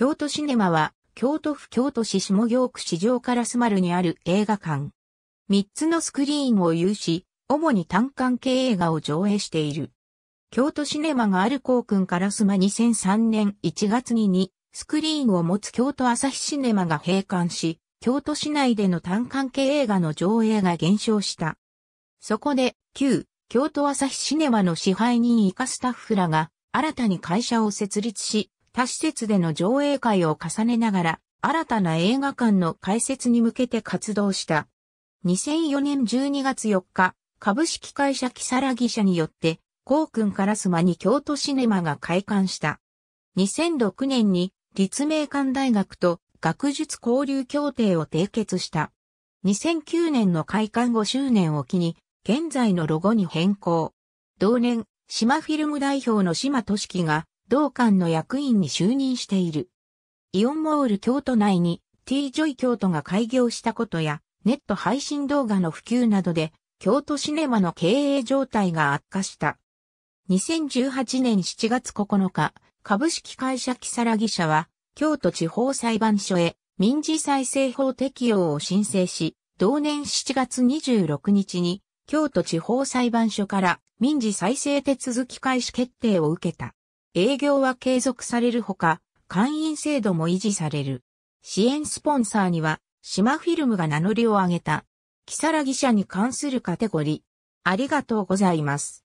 京都シネマは、京都府京都市下京区市場からすまるにある映画館。3つのスクリーンを有し、主に単館系映画を上映している。京都シネマがある校君からすま2003年1月に2スクリーンを持つ京都朝日シネマが閉館し、京都市内での単館系映画の上映が減少した。そこで、旧、京都朝日シネマの支配人以下スタッフらが、新たに会社を設立し、他施設での上映会を重ねながら、新たな映画館の開設に向けて活動した。2004年12月4日、株式会社キサラギ社によって、コウ君からすまに京都シネマが開館した。2006年に立命館大学と学術交流協定を締結した。2009年の開館5周年を機に、現在のロゴに変更。同年、島フィルム代表の島俊樹が、同館の役員に就任している。イオンモール京都内に T ジョイ京都が開業したことや、ネット配信動画の普及などで、京都シネマの経営状態が悪化した。2018年7月9日、株式会社サラギ社は、京都地方裁判所へ民事再生法適用を申請し、同年7月26日に、京都地方裁判所から民事再生手続き開始決定を受けた。営業は継続されるほか、会員制度も維持される。支援スポンサーには、島フィルムが名乗りを上げた、木更木社に関するカテゴリー。ありがとうございます。